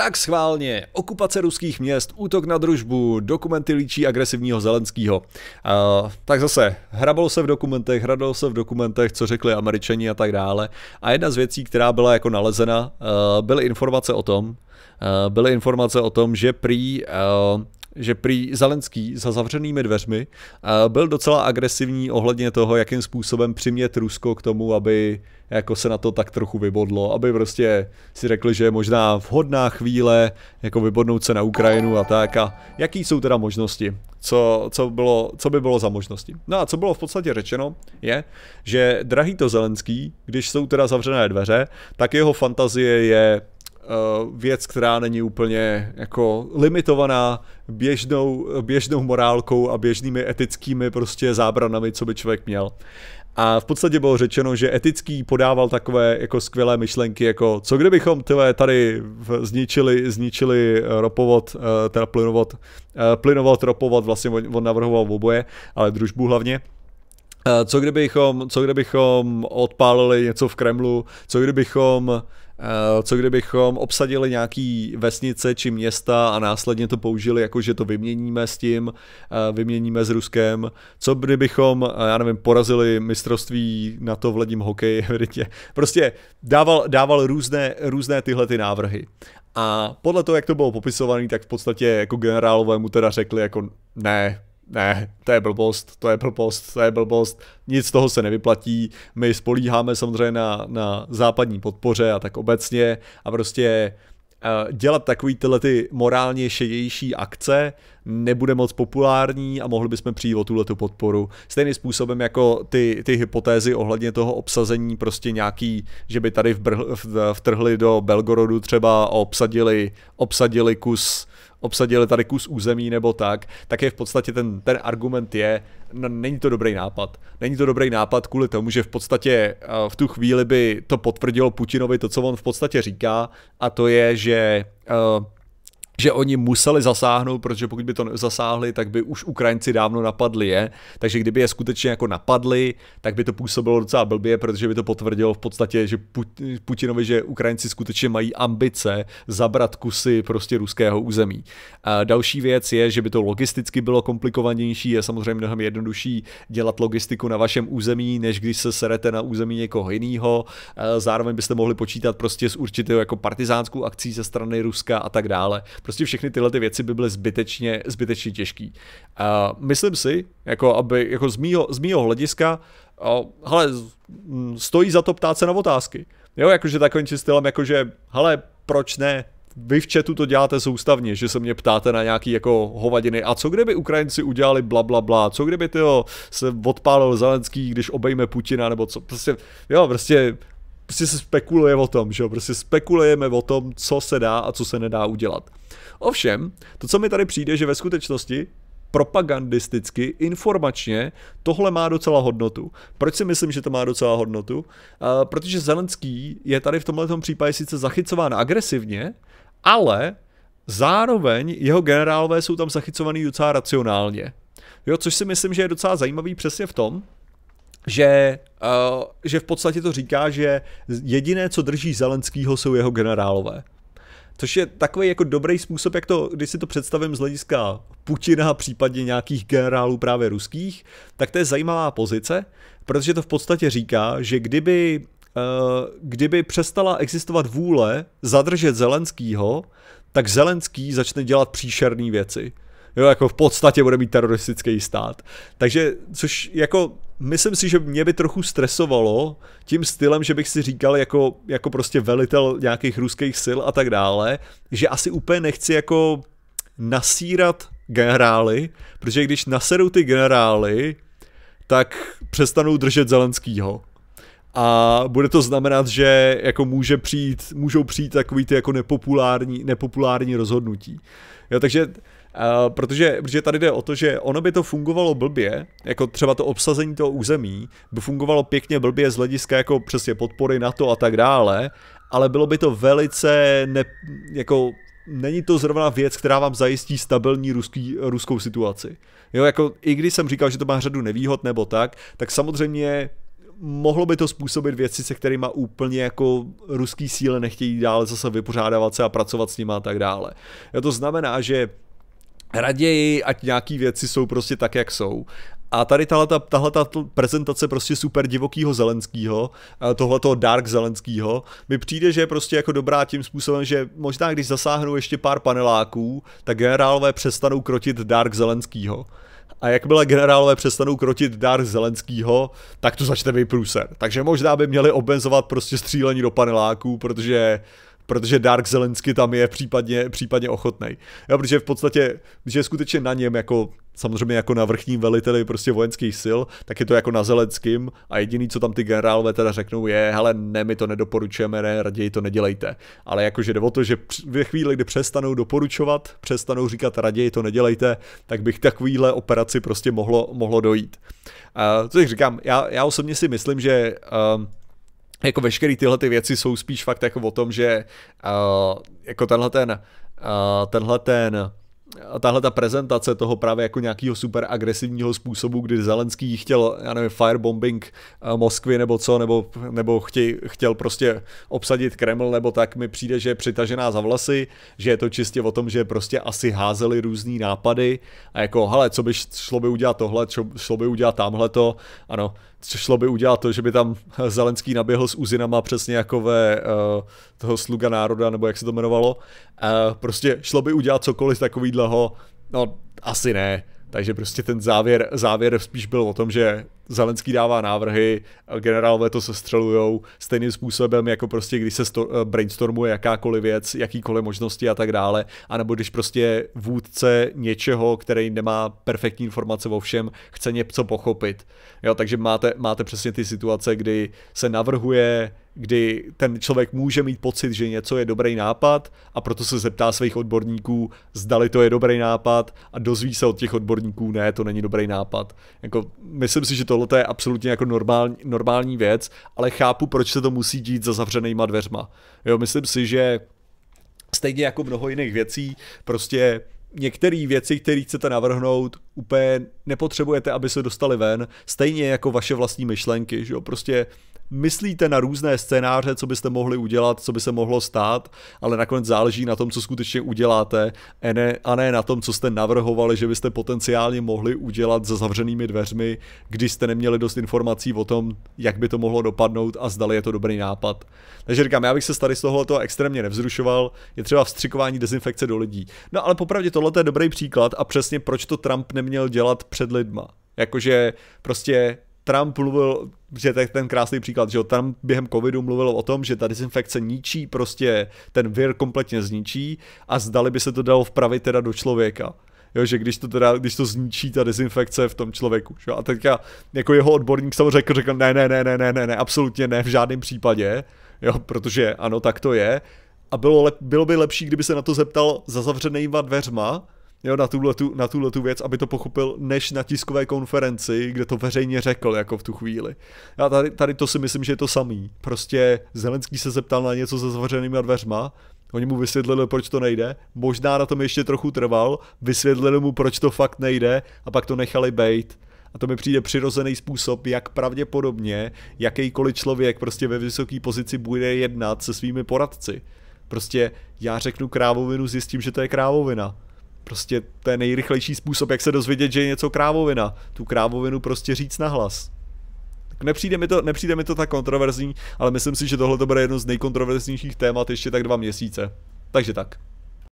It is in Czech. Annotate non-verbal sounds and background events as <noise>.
Tak schválně, okupace ruských měst, útok na družbu, dokumenty líčí agresivního zelenského. Uh, tak zase, hrabalo se v dokumentech, hradalo se v dokumentech, co řekli američani a tak dále. A jedna z věcí, která byla jako nalezena, uh, byly informace o tom, uh, byly informace o tom, že prý uh, že prý Zelenský za zavřenými dveřmi eh, byl docela agresivní ohledně toho, jakým způsobem přimět Rusko k tomu, aby jako se na to tak trochu vybodlo, aby prostě si řekli, že je možná vhodná chvíle jako vybodnout se na Ukrajinu a tak a jaký jsou teda možnosti, co, co, bylo, co by bylo za možnosti. No a co bylo v podstatě řečeno je, že drahý to Zelenský, když jsou teda zavřené dveře, tak jeho fantazie je Eh, věc, která není úplně jako limitovaná běžnou, běžnou morálkou a běžnými etickými prostě zábranami, co by člověk měl. A v podstatě bylo řečeno, že etický podával takové jako skvělé myšlenky, jako co kdybychom tyhle tady zničili, zničili eh, ropovod, eh, teda plynovod, plynovod, ropovod, vlastně on, navrhoval oboje, ale družbu hlavně Eh, co kdybychom, co kdybychom odpálili něco v Kremlu, co kdybychom eh, co kdybychom obsadili nějaký vesnice či města a následně to použili jako, že to vyměníme s tím, eh, vyměníme s Ruskem, co kdybychom, já nevím, porazili mistrovství na to v ledním hokeji, <laughs> evidentně. Prostě dával, dával různé, různé tyhle ty návrhy. A podle toho, jak to bylo popisované, tak v podstatě jako generálové mu teda řekli jako ne, ne, to je blbost, to je blbost, to je blbost, nic z toho se nevyplatí, my spolíháme samozřejmě na, na západní podpoře a tak obecně a prostě eh, dělat takový tyhle ty morálně šedější akce nebude moc populární a mohli bychom přijít o tuhle podporu. Stejným způsobem jako ty, ty hypotézy ohledně toho obsazení prostě nějaký, že by tady vbrhl, vtrhli do Belgorodu třeba a obsadili, obsadili kus obsadili tady kus území nebo tak, tak je v podstatě ten, ten argument je, no, není to dobrý nápad. Není to dobrý nápad kvůli tomu, že v podstatě eh, v tu chvíli by to potvrdilo Putinovi to, co on v podstatě říká, a to je, že uh, že oni museli zasáhnout, protože pokud by to zasáhli, tak by už Ukrajinci dávno napadli je. Takže kdyby je skutečně jako napadli, tak by to působilo docela blbě, protože by to potvrdilo v podstatě, že Putinovi, že Ukrajinci skutečně mají ambice zabrat kusy prostě ruského území. A další věc je, že by to logisticky bylo komplikovanější, je samozřejmě mnohem jednodušší dělat logistiku na vašem území, než když se serete na území někoho jiného. Zároveň byste mohli počítat prostě s určitou jako partizánskou akcí ze strany Ruska a tak dále Prostě všechny tyhle ty věci by byly zbytečně, zbytečně těžký. A myslím si, jako aby, jako z mýho, z mýho hlediska, a, hele, stojí za to ptát se na otázky. Jo, jakože takovým stylem, jakože, hele, proč ne, vy v chatu to děláte soustavně, že se mě ptáte na nějaký jako hovadiny. A co kdyby Ukrajinci udělali bla bla bla, co kdyby tyho se odpálil Zelenský, když obejme Putina, nebo co, prostě, jo, prostě, prostě se spekuluje o tom, že jo, prostě spekulujeme o tom, co se dá a co se nedá udělat. Ovšem, to, co mi tady přijde, že ve skutečnosti propagandisticky, informačně, tohle má docela hodnotu. Proč si myslím, že to má docela hodnotu? Uh, protože Zelenský je tady v tomto případě sice zachycován agresivně, ale zároveň jeho generálové jsou tam zachycovaný docela racionálně. Jo, což si myslím, že je docela zajímavý přesně v tom, že, uh, že v podstatě to říká, že jediné, co drží Zelenskýho, jsou jeho generálové. Což je takový jako dobrý způsob, jak to, když si to představím z hlediska Putina, případně nějakých generálů právě ruských, tak to je zajímavá pozice, protože to v podstatě říká, že kdyby eh, kdyby přestala existovat vůle zadržet Zelenskýho, tak Zelenský začne dělat příšerné věci. Jo, jako v podstatě bude mít teroristický stát. Takže, což jako myslím si, že mě by trochu stresovalo tím stylem, že bych si říkal jako, jako prostě velitel nějakých ruských sil a tak dále, že asi úplně nechci jako nasírat generály, protože když naserou ty generály, tak přestanou držet Zelenskýho. A bude to znamenat, že jako může přijít, můžou přijít takový ty jako nepopulární, nepopulární rozhodnutí. Jo, takže Uh, protože, protože tady jde o to, že ono by to fungovalo blbě, jako třeba to obsazení toho území, by fungovalo pěkně blbě z hlediska jako přesně podpory na to a tak dále, ale bylo by to velice ne, jako není to zrovna věc, která vám zajistí stabilní ruský, ruskou situaci. Jo, jako i když jsem říkal, že to má řadu nevýhod nebo tak, tak samozřejmě mohlo by to způsobit věci, se kterými úplně jako ruský síly nechtějí dále zase vypořádávat se a pracovat s nimi a tak dále. Jo, to znamená, že raději, ať nějaký věci jsou prostě tak, jak jsou. A tady tahle ta, tahle ta prezentace prostě super divokýho Zelenskýho, tohleto Dark Zelenskýho, mi přijde, že je prostě jako dobrá tím způsobem, že možná když zasáhnou ještě pár paneláků, tak generálové přestanou krotit Dark Zelenskýho. A jakmile generálové přestanou krotit Dark Zelenskýho, tak to začne být průser. Takže možná by měli obenzovat prostě střílení do paneláků, protože protože Dark Zelensky tam je případně, případně ochotný. Jo, protože v podstatě, že je skutečně na něm jako samozřejmě jako na vrchním veliteli prostě vojenských sil, tak je to jako na Zelenským a jediný, co tam ty generálové teda řeknou je, hele, ne, my to nedoporučujeme, ne, raději to nedělejte. Ale jakože jde o to, že ve chvíli, kdy přestanou doporučovat, přestanou říkat raději to nedělejte, tak bych takovýhle operaci prostě mohlo, mohlo dojít. Uh, což říkám, já, já osobně si myslím, že uh, jako veškeré tyhle ty věci jsou spíš fakt jako o tom, že uh, jako tenhle ten, uh, tenhle ten eh, tahle ta prezentace toho právě jako nějakého super agresivního způsobu, kdy Zelenský chtěl, já nevím, firebombing Moskvy nebo co, nebo, nebo chtěj, chtěl prostě obsadit Kreml nebo tak, mi přijde, že je přitažená za vlasy, že je to čistě o tom, že prostě asi házeli různý nápady a jako, hele, co by šlo by udělat tohle, co šlo by udělat tamhle to, ano, šlo by udělat to, že by tam <laughs> Zelenský naběhl s úzinama přesně jako ve uh, toho sluga národa, nebo jak se to jmenovalo. Uh, prostě šlo by udělat cokoliv takový dlho, no asi ne. Takže prostě ten závěr, závěr spíš byl o tom, že Zelenský dává návrhy, generálové to střelujou stejným způsobem, jako prostě když se sto- eh, brainstormuje jakákoliv věc, jakýkoliv možnosti a tak dále, anebo když prostě vůdce něčeho, který nemá perfektní informace o všem, chce něco pochopit. Jo, takže máte, máte přesně ty situace, kdy se navrhuje kdy ten člověk může mít pocit, že něco je dobrý nápad a proto se zeptá svých odborníků, zdali to je dobrý nápad a dozví se od těch odborníků, ne, to není dobrý nápad. Jako, myslím si, že to tohle je absolutně jako normální, normální věc, ale chápu, proč se to musí dít za zavřenýma dveřma. Jo, myslím si, že stejně jako mnoho jiných věcí, prostě některé věci, které chcete navrhnout, úplně nepotřebujete, aby se dostali ven, stejně jako vaše vlastní myšlenky, že jo, prostě myslíte na různé scénáře, co byste mohli udělat, co by se mohlo stát, ale nakonec záleží na tom, co skutečně uděláte a ne, a ne na tom, co jste navrhovali, že byste potenciálně mohli udělat za zavřenými dveřmi, když jste neměli dost informací o tom, jak by to mohlo dopadnout a zdali je to dobrý nápad. Takže říkám, já bych se tady z tohoto extrémně nevzrušoval, je třeba vstřikování dezinfekce do lidí. No ale popravdě tohle je dobrý příklad a přesně proč to Trump neměl dělat před lidma. Jakože prostě Trump mluvil, že je ten krásný příklad, že tam během covidu mluvilo o tom, že ta dezinfekce ničí prostě, ten vir kompletně zničí a zdali by se to dalo vpravit teda do člověka. Jo, že když to, teda, když to zničí ta dezinfekce v tom člověku. Že? A teďka jako jeho odborník samozřejmě řekl, řekl ne, ne, ne, ne, ne, ne, ne, absolutně ne, v žádném případě, jo, protože ano, tak to je. A bylo, lep, bylo by lepší, kdyby se na to zeptal za zavřenýma dveřma, jo, na tuhle tu, na tuhletu věc, aby to pochopil, než na tiskové konferenci, kde to veřejně řekl, jako v tu chvíli. Já tady, tady to si myslím, že je to samý. Prostě Zelenský se zeptal na něco se zavřenými dveřma, Oni mu vysvětlili, proč to nejde, možná na tom ještě trochu trval, vysvětlili mu, proč to fakt nejde a pak to nechali bejt. A to mi přijde přirozený způsob, jak pravděpodobně jakýkoliv člověk prostě ve vysoké pozici bude jednat se svými poradci. Prostě já řeknu krávovinu, zjistím, že to je krávovina Prostě to je nejrychlejší způsob, jak se dozvědět, že je něco krávovina. Tu krávovinu prostě říct nahlas. nepřijde mi, to, nepřijde mi to tak kontroverzní, ale myslím si, že tohle to bude jedno z nejkontroverznějších témat ještě tak dva měsíce. Takže tak.